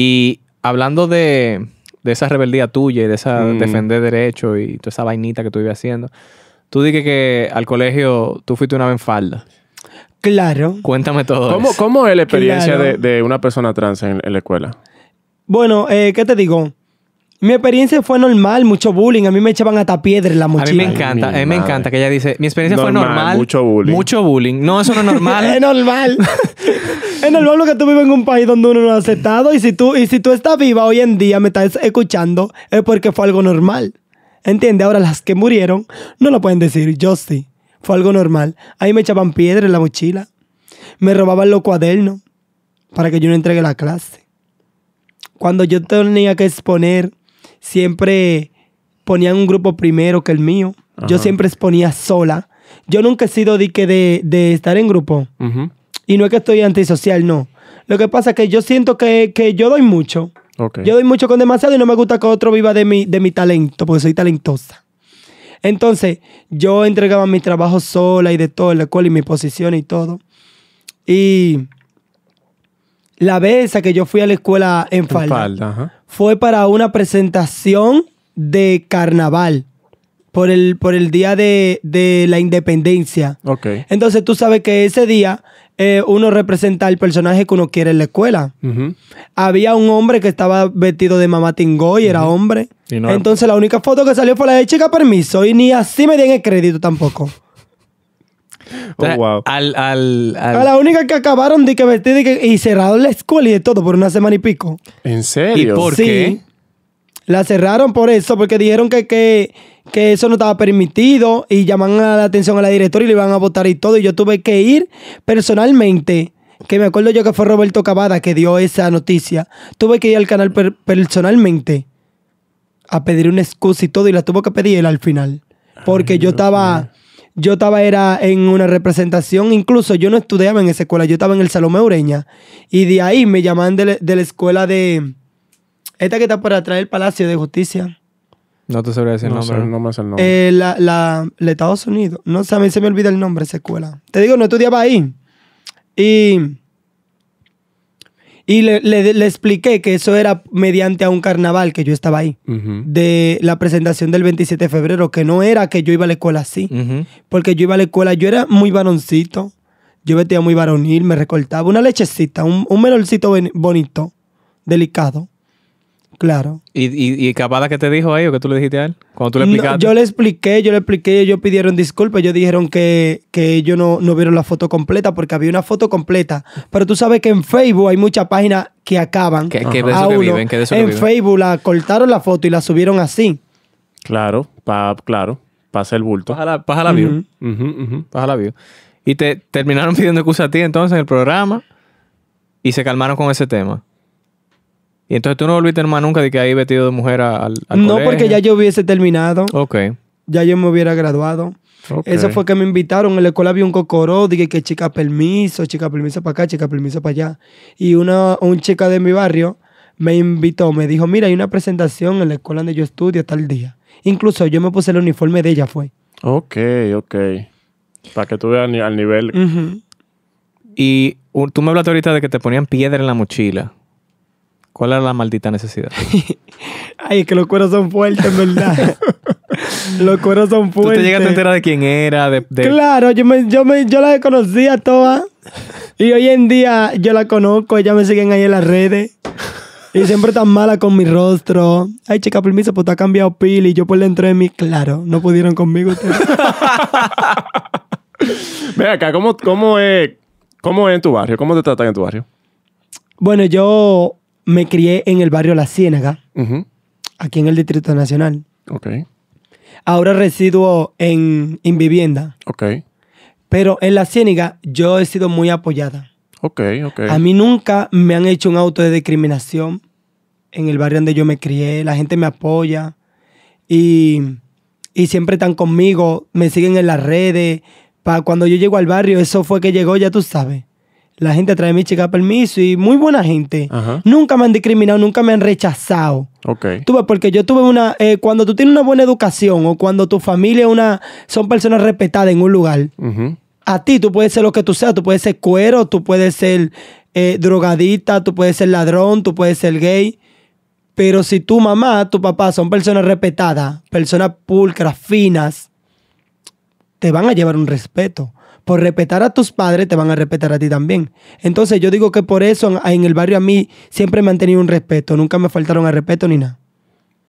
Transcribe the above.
Y hablando de, esa rebeldía tuya y de esa mm. defender derecho y toda esa vainita que tú ibas haciendo, tú dije que al colegio tú fuiste una vez Claro. Cuéntame todo. ¿Cómo, eso. ¿Cómo es la experiencia de, una persona trans en, la escuela? Bueno, eh, ¿qué te digo? Mi experiencia fue normal, mucho bullying. A mí me echaban hasta piedras en la mochila. A mí me encanta, a mí me encanta que ella dice, mi experiencia fue normal. Mucho bullying. Mucho bullying. No, eso no es normal. es normal. es normal que tú vives en un país donde uno no ha aceptado y si tú, y si tú estás viva hoy en día, me estás escuchando, es porque fue algo normal. ¿Entiendes? Ahora las que murieron no lo pueden decir. Yo sí. Fue algo normal. Ahí me echaban piedra en la mochila. Me robaban los cuadernos para que yo no entregue la clase. Cuando yo tenía que exponer siempre ponían un grupo primero que el mío. Yo siempre exponía sola. Yo nunca he sido dique de, estar en grupo. Y no es que estoy antisocial, no. Lo que pasa es que yo siento que, que yo doy mucho. Yo doy mucho con demasiado y no me gusta que otro viva de mi, de mi talento, porque soy talentosa. Entonces, yo entregaba mi trabajo sola y de todo, en la escuela y mi posición y todo. Y la vez que yo fui a la escuela en, falda fue para una presentación de carnaval por el, por el día de, la independencia. Ok. Entonces tú sabes que ese día eh, uno representa el personaje que uno quiere en la escuela. Había un hombre que estaba vestido de mamá Tingo y era hombre. Entonces la única foto que salió fue la de chica permiso y ni así me dieron el crédito tampoco. A la única que acabaron de que vestir y cerraron la escuela y de todo por una semana y pico. ¿En serio? ¿Y por sí, qué? La cerraron por eso, porque dijeron que, eso no estaba permitido y llaman a la atención a la directora y le iban a votar y todo. Y yo tuve que ir personalmente que me acuerdo yo que fue Roberto Cavada que dio esa noticia, tuve que ir al canal personalmente a pedir una excusa y todo, y la tuvo que pedir él al final. Porque yo estaba, yo estaba era en una representación, incluso yo no estudiaba en esa escuela, yo estaba en el Salón Ureña. Y de ahí me llamaban de, la escuela de... Esta que está por atrás el Palacio de Justicia. No te sabría decir el nombre. no me el nombre. Eh, la, Estados Unidos. No sé, a mí se me olvida el nombre de esa escuela. Te digo, no estudiaba ahí. Y y le, expliqué que eso era mediante a un carnaval que yo estaba ahí, de la presentación del 27 de febrero, que no era que yo iba a la escuela así, porque yo iba a la escuela, yo era muy varoncito, yo vestía muy varonil, me recortaba una lechecita, un, un menorcito bonito, delicado. Claro. ¿Y, y, y que te dijo a ellos que tú le dijiste a él? Cuando tú le explicaste. yo le expliqué, yo le expliqué, ellos pidieron disculpas, ellos dijeron que, que ellos no, vieron la foto completa porque había una foto completa. Pero tú sabes que en Facebook hay muchas páginas que acaban. Que, viven, En Facebook la cortaron la foto y la subieron así. Claro, pa, claro. Pasa el bulto. Pásala view. Y te terminaron pidiendo excusa a ti entonces en el programa y se calmaron con ese tema. Y entonces tú no volviste más nunca de que ahí vestido de mujer al, al No, porque ya yo hubiese terminado. Ok. Ya yo me hubiera graduado. Eso fue que me invitaron. En la escuela había un cocoró. Dije que chica permiso, chica permiso para acá, chica permiso para allá. Y una un chica de mi barrio me invitó. Me dijo, mira, hay una presentación en la escuela donde yo estudio tal día. Incluso yo me puse el uniforme de ella, fue. Ok, ok. Para que tú veas al nivel... Y tú me hablaste ahorita de que te ponían piedra en la mochila. ¿Cuál era la maldita necesidad? Ay, es que los cueros son fuertes, en verdad. los cueros son fuertes. Tú te llegaste a enterar de quién era, Claro, yo, me, yo, me, la conocía toda. Y hoy en día yo la conozco, ella me siguen ahí en las redes. Y siempre tan mala con mi rostro. Ay, chica, permiso, pues te ha cambiado pili. Yo por le entré en mi... Claro, no pudieron conmigo ustedes. Ve acá, ¿cómo, cómo, es, ¿cómo es en tu barrio? ¿Cómo te tratan en tu barrio? Bueno, yo me crié en el barrio La Ciénaga, aquí en el Distrito Nacional. Ok. Ahora resido en, vivienda. Ok. Pero en La Ciénaga yo he sido muy apoyada. Ok, ok. A mí nunca me han hecho un auto de discriminación en el barrio donde yo me crié. La gente me apoya y, y siempre están conmigo, me siguen en las redes. Para cuando yo llego al barrio, eso fue que llegó, ya tú sabes la gente trae mi chica permiso y muy buena gente. Nunca me han discriminado, nunca me han rechazado. ok Tuve porque yo tuve una, eh, cuando tú tienes una buena educación o cuando tu familia una, son personas respetadas en un lugar, a ti tú puedes ser lo que tú seas, tú puedes ser cuero, tú puedes ser eh, drogadita, tú puedes ser ladrón, tú puedes ser gay. Pero si tu mamá, tu papá son personas respetadas, personas pulcras, finas, te van a llevar un respeto por respetar a tus padres, te van a respetar a ti también. Entonces yo digo que por eso en el barrio a mí siempre me han tenido un respeto, nunca me faltaron al respeto ni nada.